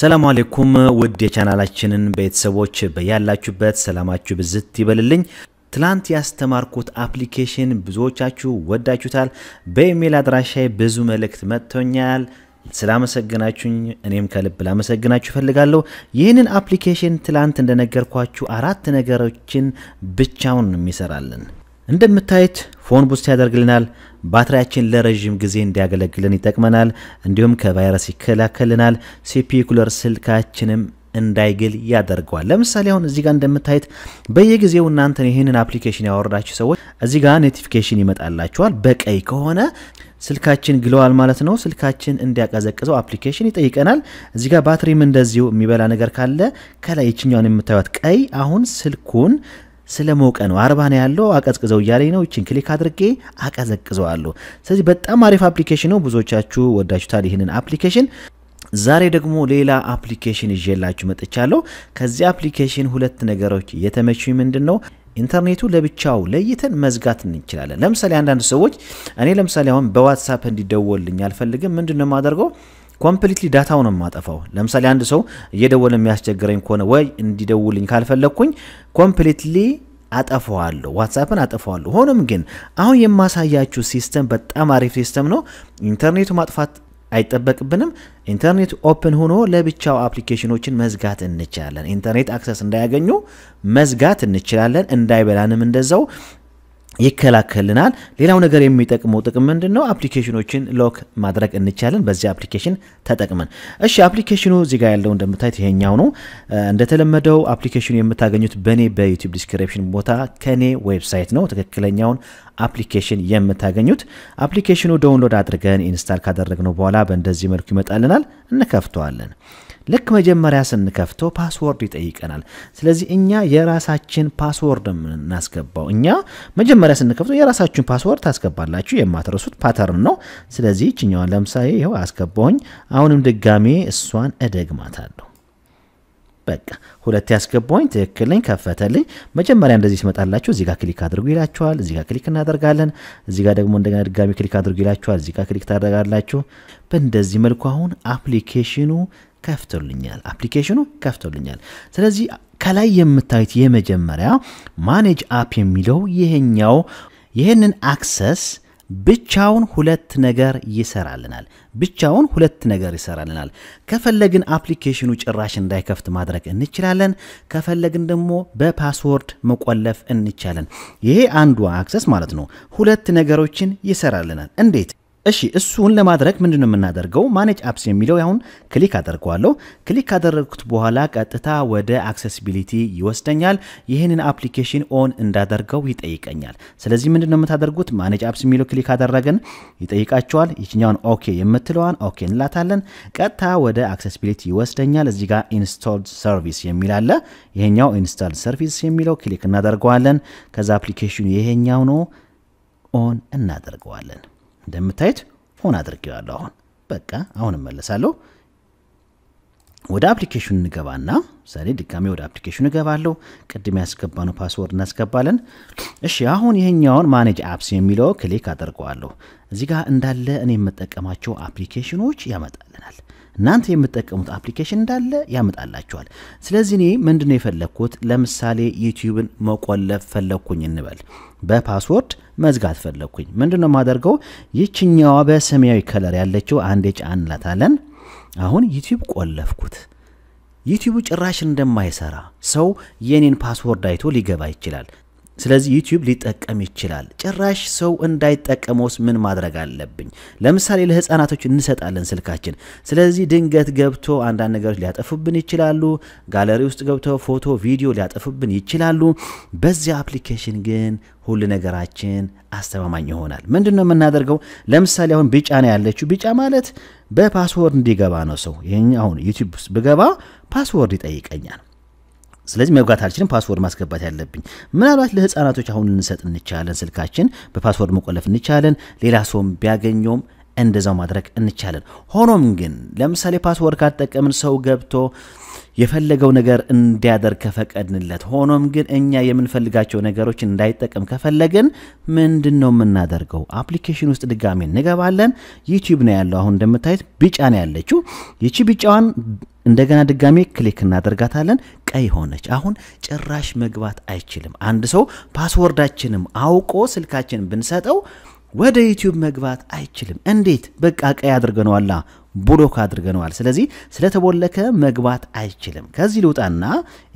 ሰላም አሌይኩም ውድ የቻናላችንን ቤተሰቦች በያላችሁበት ሰላማችሁ ብዝት ይበልልኝ። ትላንት ያስተማርኩት አፕሊኬሽን ብዙዎቻችሁ ወዳችሁታል። በኢሜል አድራሻዬ ብዙ መልእክት መጥቶኛል። ስላመሰግናችሁኝ እኔም ከልብ ላመሰግናችሁ እፈልጋለሁ። ይህንን አፕሊኬሽን ትላንት እንደነገርኳችሁ አራት ነገሮችን ብቻውን ይሰራልን። እንደምታዩት ፎን ቡስት ያደርግልናል፣ ባትሪያችን ለረዥም ጊዜ እንዲያገለግልን ይጠቅመናል። እንዲሁም ከቫይረስ ይከላከልናል። ሲፒኩለር ስልካችንም እንዳይግል ያደርገዋል። ለምሳሌ አሁን እዚህ ጋር እንደምታዩት በየጊዜው እናንተን ይህንን አፕሊኬሽን ያወረዳችሁ ሰዎች እዚህ ጋር ኖቲፊኬሽን ይመጣላችኋል። በቀይ ከሆነ ስልካችን ግለዋል ማለት ነው። ስልካችን እንዲያቀዘቅዘው አፕሊኬሽን ይጠይቀናል። እዚህ ጋር ባትሪም እንደዚሁ የሚበላ ነገር ካለ ከላይ የችኛውን የምታዩት ቀይ አሁን ስልኩን ስለ ሞቀ ነው። አርባ ነው ያለው አቀዝቅዘው እያለኝ ነው። ይችን ክሊክ አድርጌ አቀዘቅዘዋለሁ። ስለዚህ በጣም አሪፍ አፕሊኬሽን ነው። ብዙዎቻችሁ ወዳችሁታል ይህንን አፕሊኬሽን። ዛሬ ደግሞ ሌላ አፕሊኬሽን ይዤላችሁ መጥቻለሁ። ከዚህ አፕሊኬሽን ሁለት ነገሮች የተመቹኝ ምንድን ነው ኢንተርኔቱ ለብቻው ለይተን መዝጋት እንችላለን። ለምሳሌ አንዳንድ ሰዎች እኔ ለምሳሌ አሁን በዋትሳፕ እንዲደወልልኝ አልፈልግም። ምንድን ነው የማደርገው? ኮምፕሊትሊ ነው የማጠፋው። ለምሳሌ አንድ ሰው እየደወለ የሚያስቸግረኝ ከሆነ ወይ እንዲደውልኝ ካልፈለግኩኝ ኮምፕሊትሊ አጠፋዋለሁ፣ ዋትሳፕን አጠፋዋለሁ። ሆኖም ግን አሁን የማሳያችሁ ሲስተም በጣም አሪፍ ሲስተም ነው። ኢንተርኔቱ ማጥፋት አይጠበቅብንም። ኢንተርኔት ኦፕን ሆኖ ለብቻው አፕሊኬሽኖችን መዝጋት እንችላለን። ኢንተርኔት አክሰስ እንዳያገኙ መዝጋት እንችላለን። እንዳይበላንም እንደዛው ይከላከልናል። ሌላው ነገር የሚጠቅመው ጥቅም ምንድን ነው? አፕሊኬሽኖችን ሎክ ማድረግ እንቻለን በዚህ አፕሊኬሽን ተጠቅመን። እሺ አፕሊኬሽኑ እዚጋ ያለው እንደምታዩት ይሄኛው ነው። እንደተለመደው አፕሊኬሽኑ የምታገኙት በእኔ በዩቲዩብ ዲስክሪፕሽን ቦታ ከኔ ዌብሳይት ነው ትክክለኛውን አፕሊኬሽን የምታገኙት። አፕሊኬሽኑ ዳውንሎድ አድርገን ኢንስታል ካደረግነው በኋላ በእንደዚህ መልኩ ይመጣልናል። እንከፍተዋለን። ልክ መጀመሪያ ስንከፍተው ፓስወርድ ይጠይቀናል። ስለዚህ እኛ የራሳችን ፓስወርድ የምናስገባው እኛ መጀመሪያ ስንከፍተው የራሳችሁን ፓስወርድ ታስገባላችሁ። የማትረሱት ፓተርን ነው። ስለዚህ ይችኛዋን ለምሳሌ ይኸው አስገባሁኝ። አሁንም ድጋሜ እሷን እደግማታለሁ። በቃ ሁለት ያስገባኝ ትክክልኝ ከፈተልኝ። መጀመሪያ እንደዚህ ሲመጣላችሁ እዚህ ጋር ክሊክ አድርጉ ይላችኋል። እዚህ ጋር ክሊክ እናደርጋለን። እዚህ ጋር ደግሞ እንደገና ድጋሚ ክሊክ አድርጉ ይላችኋል። እዚህ ጋር ክሊክ ታደርጋላችሁ። በእንደዚህ መልኩ አሁን አፕሊኬሽኑ ከፍቶልኛል። አፕሊኬሽኑ ከፍቶልኛል። ስለዚህ ከላይ የምታዩት የመጀመሪያ ማኔጅ አፕ የሚለው ይሄኛው ይህንን አክሰስ ብቻውን ሁለት ነገር ይሰራልናል። ብቻውን ሁለት ነገር ይሰራልናል። ከፈለግን አፕሊኬሽኑ ጭራሽ እንዳይከፍት ማድረግ እንችላለን። ከፈለግን ደግሞ በፓስወርድ መቆለፍ እንችላለን። ይሄ አንዱ አክሰስ ማለት ነው። ሁለት ነገሮችን ይሰራልናል። እንዴት? እሺ እሱን ለማድረግ ምንድን ነው የምናደርገው? ማኔጅ አፕስ የሚለው ያሁን ክሊክ አደርገዋለሁ። ክሊክ ካደረግኩት በኋላ ቀጥታ ወደ አክሴሲቢሊቲ ይወስደኛል። ይህንን አፕሊኬሽን ኦን እንዳደርገው ይጠይቀኛል። ስለዚህ ምንድን ነው የምታደርጉት? ማኔጅ አፕስ የሚለው ክሊክ አደረግን ይጠይቃቸዋል። ይችኛውን ኦኬ የምትለዋን ኦኬ እንላታለን። ቀጥታ ወደ አክሴሲቢሊቲ ይወስደኛል። እዚህ ጋር ኢንስቶል ሰርቪስ የሚል አለ። ይሄኛው ኢንስቶል ሰርቪስ የሚለው ክሊክ እናደርገዋለን። ከዛ አፕሊኬሽኑ ይሄኛው ነው ኦን እናደርገዋለን። እንደምታየት ሆን አድርጌዋለሁ። አሁን በቃ አሁን እመለሳለሁ። ወደ አፕሊኬሽኑ እንገባና ዛሬ ድጋሚ ወደ አፕሊኬሽኑ እገባለሁ። ቅድም ያስገባነው ፓስወርድ እናስገባለን። እሺ አሁን ይሄኛውን ማኔጅ አፕስ የሚለው ክሊክ አደርገዋለሁ። እዚህ ጋር እንዳለ እኔ የምጠቀማቸው አፕሊኬሽኖች ያመጣልናል። እናንተ የምጠቀሙት አፕሊኬሽን እንዳለ ያመጣላችኋል። ስለዚህ እኔ ምንድነው የፈለግኩት? ለምሳሌ ዩቲዩብን መቆለፍ ፈለግኩኝ እንበል። በፓስወርድ መዝጋት ፈለግኩኝ። ምንድነው የማደርገው? ይችኛዋ በሰማያዊ ከለር ያለችው አንዴ ጫንላታለን። አሁን ዩቲዩብ ቆለፍኩት። ዩቲዩቡ ጭራሽ እንደማይሰራ ሰው የኔን ፓስወርድ አይቶ ሊገባ ይችላል። ስለዚህ ዩቲዩብ ሊጠቀም ይችላል። ጭራሽ ሰው እንዳይጠቀመውስ ምን ማድረግ አለብኝ? ለምሳሌ ለህፃናቶች እንሰጣለን ስልካችን። ስለዚህ ድንገት ገብቶ አንዳንድ ነገሮች ሊያጠፉብን ይችላሉ። ጋለሪ ውስጥ ገብቶ ፎቶ፣ ቪዲዮ ሊያጠፉብን ይችላሉ። በዚያ አፕሊኬሽን ግን ሁሉ ነገራችን አስተማማኝ ይሆናል። ምንድን ነው የምናደርገው? ለምሳሌ አሁን ቢጫ ነው ያለችው። ቢጫ ማለት በፓስወርድ እንዲገባ ነው ሰው። ይህ አሁን ዩቲዩብ ውስጥ ብገባ ፓስወርድ ይጠይቀኛል። ስለዚህ መግባት አልችልም፣ ፓስወርድ ማስገባት ያለብኝ። ምናልባት ለህፃናቶች አሁን ልንሰጥ እንቻለን፣ ስልካችን በፓስወርድ መቆለፍ እንቻለን፣ ሌላ ሰውም ቢያገኘውም እንደዛው ማድረግ እንቻለን። ሆኖም ግን ለምሳሌ ፓስወርድ ካልጠቀምን ሰው ገብቶ የፈለገው ነገር እንዲያደርግ ከፈቀድንለት፣ ሆኖም ግን እኛ የምንፈልጋቸው ነገሮች እንዳይጠቀም ከፈለግን ምንድን ነው የምናደርገው? አፕሊኬሽን ውስጥ ድጋሜ እንገባለን። ዩቲዩብ ነው ያለው። አሁን እንደምታዩት ቢጫ ነው ያለችው። ይቺ ቢጫዋን እንደገና ድጋሜ ክሊክ እናደርጋታለን። ቀይ ሆነች። አሁን ጭራሽ መግባት አይችልም። አንድ ሰው ፓስወርዳችንም አውቆ ስልካችን ብንሰጠው ወደ ዩቲዩብ መግባት አይችልም። እንዴት? በቃ ቀይ አድርገነዋላ፣ ብሎክ አድርገነዋል። ስለዚህ ስለተቦለከ መግባት አይችልም። ከዚህ ልውጣና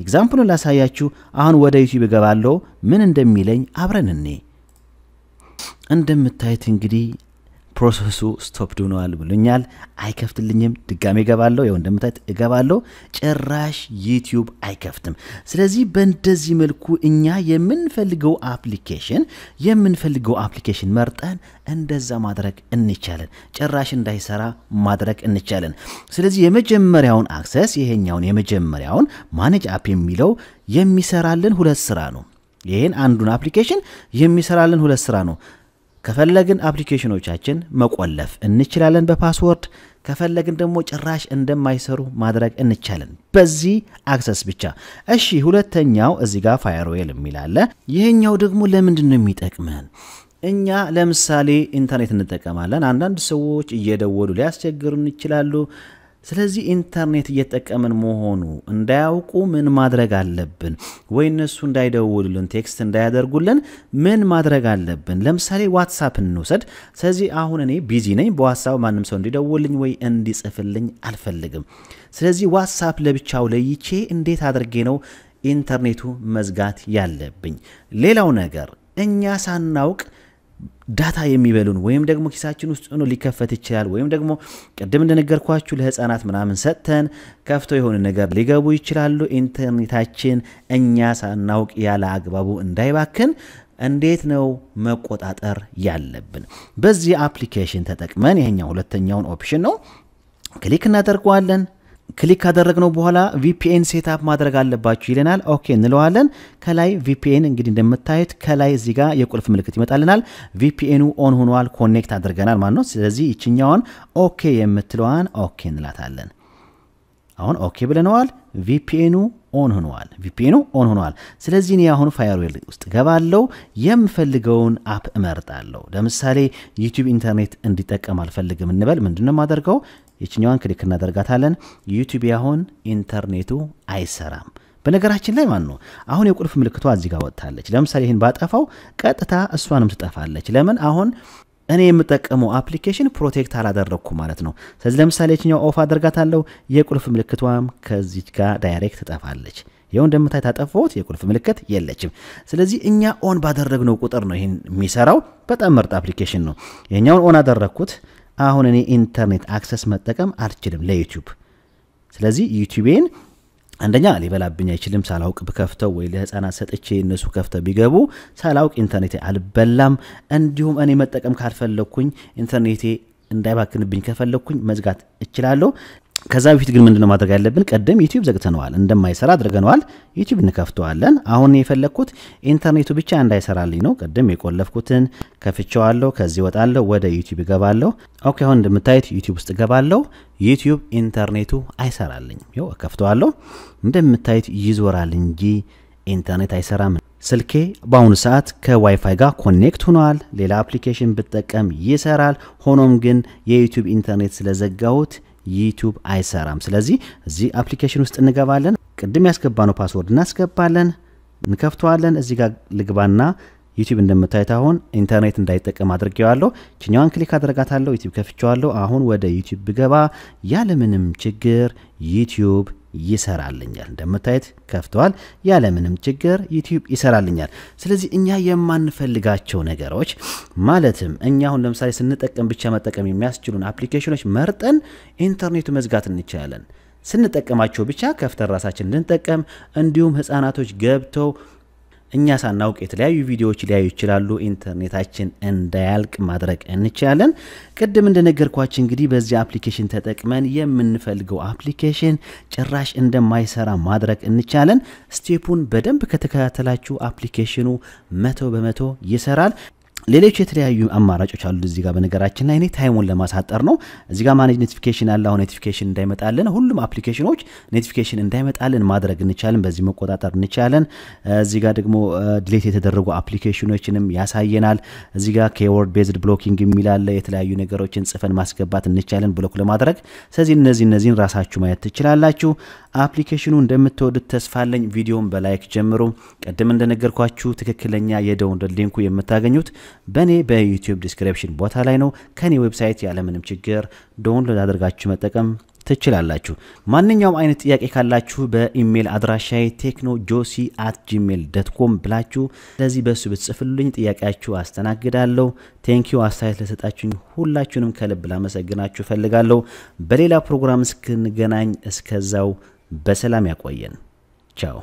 ኤግዛምፕሉን ላሳያችሁ። አሁን ወደ ዩቲዩብ እገባለሁ። ምን እንደሚለኝ አብረን እኔ እንደምታዩት እንግዲህ ፕሮሰሱ ስቶፕ ሆነዋል ብሎኛል። አይከፍትልኝም። ድጋሚ እገባለሁ። ያው እንደምታዩት እገባለሁ። ጭራሽ ዩቲዩብ አይከፍትም። ስለዚህ በእንደዚህ መልኩ እኛ የምንፈልገው አፕሊኬሽን የምንፈልገው አፕሊኬሽን መርጠን እንደዛ ማድረግ እንቻለን። ጭራሽ እንዳይሰራ ማድረግ እንቻለን። ስለዚህ የመጀመሪያውን አክሰስ ይሄኛውን የመጀመሪያውን ማኔጅ አፕ የሚለው የሚሰራልን ሁለት ስራ ነው። ይህን አንዱን አፕሊኬሽን የሚሰራልን ሁለት ስራ ነው። ከፈለግን አፕሊኬሽኖቻችን መቆለፍ እንችላለን በፓስወርድ ከፈለግን ደግሞ ጭራሽ እንደማይሰሩ ማድረግ እንቻለን በዚህ አክሰስ ብቻ። እሺ ሁለተኛው እዚ ጋር ፋየርዌል የሚላለ ይህኛው ደግሞ ለምንድን ነው የሚጠቅመን? እኛ ለምሳሌ ኢንተርኔት እንጠቀማለን። አንዳንድ ሰዎች እየደወሉ ሊያስቸግሩን ይችላሉ። ስለዚህ ኢንተርኔት እየጠቀምን መሆኑ እንዳያውቁ ምን ማድረግ አለብን? ወይ እነሱ እንዳይደውሉልን ቴክስት እንዳያደርጉልን ምን ማድረግ አለብን? ለምሳሌ ዋትሳፕ እንውሰድ። ስለዚህ አሁን እኔ ቢዚ ነኝ። በዋትሳፕ ማንም ሰው እንዲደውልኝ ወይ እንዲጽፍልኝ አልፈልግም። ስለዚህ ዋትሳፕ ለብቻው ለይቼ እንዴት አድርጌ ነው ኢንተርኔቱ መዝጋት ያለብኝ? ሌላው ነገር እኛ ሳናውቅ ዳታ የሚበሉን ወይም ደግሞ ኪሳችን ውስጥ ሆኖ ሊከፈት ይችላል። ወይም ደግሞ ቅድም እንደነገርኳችሁ ለህፃናት ምናምን ሰጥተን ከፍተው የሆነ ነገር ሊገቡ ይችላሉ። ኢንተርኔታችን እኛ ሳናውቅ ያለ አግባቡ እንዳይባክን እንዴት ነው መቆጣጠር ያለብን? በዚህ አፕሊኬሽን ተጠቅመን ይሄኛው ሁለተኛውን ኦፕሽን ነው ክሊክ እናደርገዋለን። ክሊክ ካደረግነው በኋላ ቪፒኤን ሴታፕ ማድረግ አለባችሁ ይለናል። ኦኬ እንለዋለን። ከላይ ቪፒኤን እንግዲህ እንደምታዩት ከላይ እዚህ ጋር የቁልፍ ምልክት ይመጣልናል። ቪፒኤኑ ኦን ሆኗል፣ ኮኔክት አድርገናል ማለት ነው። ስለዚህ ይችኛዋን ኦኬ የምትለዋን ኦኬ እንላታለን። አሁን ኦኬ ብለነዋል። ቪፒኤኑ ኦን ሆኗል። ቪፒኑ ኦን ሆኗል። ስለዚህ እኔ አሁን ፋየርዌል ውስጥ ገባለው፣ የምፈልገውን አፕ እመርጣለሁ። ለምሳሌ ዩቲዩብ ኢንተርኔት እንዲጠቀም አልፈልግም እንበል። ምንድን ነው የማደርገው? የችኛዋን ክሊክ እናደርጋታለን። ዩቲዩብ ያሁን ኢንተርኔቱ አይሰራም። በነገራችን ላይ ማን ነው አሁን የቁልፍ ምልክቷ እዚህ ጋር ወጥታለች። ለምሳሌ ይህን ባጠፋው ቀጥታ እሷንም ትጠፋለች። ለምን አሁን እኔ የምጠቀመው አፕሊኬሽን ፕሮቴክት አላደረግኩ ማለት ነው። ስለዚህ ለምሳሌ የችኛው ኦፍ አደርጋታለሁ፣ የቁልፍ ምልክቷም ከዚች ጋር ዳይሬክት ትጠፋለች። ይኸው እንደምታይ ታጠፋሁት፣ የቁልፍ ምልክት የለችም። ስለዚህ እኛ ኦን ባደረግነው ቁጥር ነው ይህን የሚሰራው። በጣም ምርጥ አፕሊኬሽን ነው። የኛውን ኦን አደረግኩት። አሁን እኔ ኢንተርኔት አክሰስ መጠቀም አልችልም ለዩቲዩብ። ስለዚህ ዩቲዩቤን አንደኛ ሊበላብኝ አይችልም። ሳላውቅ ብከፍተው ወይ ለህፃናት ሰጥቼ እነሱ ከፍተው ቢገቡ ሳላውቅ ኢንተርኔቴ አልበላም። እንዲሁም እኔ መጠቀም ካልፈለግኩኝ ኢንተርኔቴ እንዳይባክንብኝ ከፈለግኩኝ መዝጋት እችላለሁ። ከዛ በፊት ግን ምንድነው ማድረግ ያለብን? ቀደም ዩቲዩብ ዘግተነዋል፣ እንደማይሰራ አድርገነዋል። ዩቲዩብ እንከፍተዋለን። አሁን የፈለግኩት ኢንተርኔቱ ብቻ እንዳይሰራልኝ ነው። ቀደም የቆለፍኩትን ከፍቸዋለሁ። ከዚህ ወጣለሁ፣ ወደ ዩቲዩብ እገባለሁ። ኦኬ፣ አሁን እንደምታዩት ዩቲዩብ ውስጥ እገባለሁ። ዩቲዩብ ኢንተርኔቱ አይሰራልኝም። ይኸው እከፍተዋለሁ፣ እንደምታየት ይዞራል እንጂ ኢንተርኔት አይሰራም። ስልኬ በአሁኑ ሰዓት ከዋይፋይ ጋር ኮኔክት ሆኗል። ሌላ አፕሊኬሽን ብጠቀም ይሰራል። ሆኖም ግን የዩቲዩብ ኢንተርኔት ስለዘጋሁት ዩቱብ አይሰራም። ስለዚህ እዚህ አፕሊኬሽን ውስጥ እንገባለን። ቅድም ያስገባነው ፓስወርድ እናስገባለን፣ እንከፍተዋለን። እዚህ ጋር ልግባና ዩቲዩብ እንደምታዩት አሁን ኢንተርኔት እንዳይጠቀም አድርጌዋለሁ። ችኛዋን ክሊክ አድርጋታለሁ። ዩቲዩብ ከፍቼዋለሁ። አሁን ወደ ዩቲዩብ ብገባ ያለምንም ችግር ዩቲዩብ ይሰራልኛል። ከፍቷል ከፍተዋል። ያለምንም ችግር ዩቲዩብ ይሰራልኛል። ስለዚህ እኛ የማንፈልጋቸው ነገሮች ማለትም እኛ አሁን ለምሳሌ ስንጠቀም ብቻ መጠቀም የሚያስችሉን አፕሊኬሽኖች መርጠን ኢንተርኔቱ መዝጋት እንችላለን። ስንጠቀማቸው ብቻ ከፍተን ራሳችን ልንጠቀም እንዲሁም ህፃናቶች ገብተው እኛ ሳናውቅ የተለያዩ ቪዲዮዎች ሊያዩ ይችላሉ። ኢንተርኔታችን እንዳያልቅ ማድረግ እንችላለን። ቅድም እንደነገርኳችን እንግዲህ በዚህ አፕሊኬሽን ተጠቅመን የምንፈልገው አፕሊኬሽን ጭራሽ እንደማይሰራ ማድረግ እንችላለን። ስቴፑን በደንብ ከተከታተላችሁ አፕሊኬሽኑ መቶ በመቶ ይሰራል። ሌሎች የተለያዩ አማራጮች አሉ እዚህ ጋር በነገራችን ላይ እኔ ታይሙን ለማሳጠር ነው። እዚህ ጋር ማኔጅ ኖቲፊኬሽን ያለ አሁን ኖቲፊኬሽን እንዳይመጣልን ሁሉም አፕሊኬሽኖች ኖቲፊኬሽን እንዳይመጣልን ማድረግ እንችላለን። በዚህ መቆጣጠር እንችላለን። እዚህ ጋር ደግሞ ድሌት የተደረጉ አፕሊኬሽኖችንም ያሳየናል። እዚህ ጋር ኬወርድ ቤዝድ ብሎኪንግ የሚላለ የተለያዩ ነገሮችን ጽፈን ማስገባት እንችላለን ብሎክ ለማድረግ። ስለዚህ እነዚህ እነዚህን ራሳችሁ ማየት ትችላላችሁ። አፕሊኬሽኑ እንደምትወዱት ተስፋለኝ። ቪዲዮን በላይክ ጀምሩ። ቀደም እንደነገርኳችሁ ትክክለኛ የደውንደ ሊንኩ የምታገኙት በእኔ በዩቲዩብ ዲስክሪፕሽን ቦታ ላይ ነው። ከኔ ዌብሳይት ያለምንም ችግር ዳውንሎድ አድርጋችሁ መጠቀም ትችላላችሁ። ማንኛውም አይነት ጥያቄ ካላችሁ በኢሜይል አድራሻዬ ቴክኖ ጆሲ አት ጂሜል ዶት ኮም ብላችሁ ስለዚህ በእሱ ብትጽፍልኝ ጥያቄያችሁ አስተናግዳለሁ። ቴንኪዩ አስተያየት ለሰጣችሁኝ ሁላችሁንም ከልብ ላመሰግናችሁ ፈልጋለሁ በሌላ ፕሮግራም እስክንገናኝ እስከዛው በሰላም ያቆየን። ቻው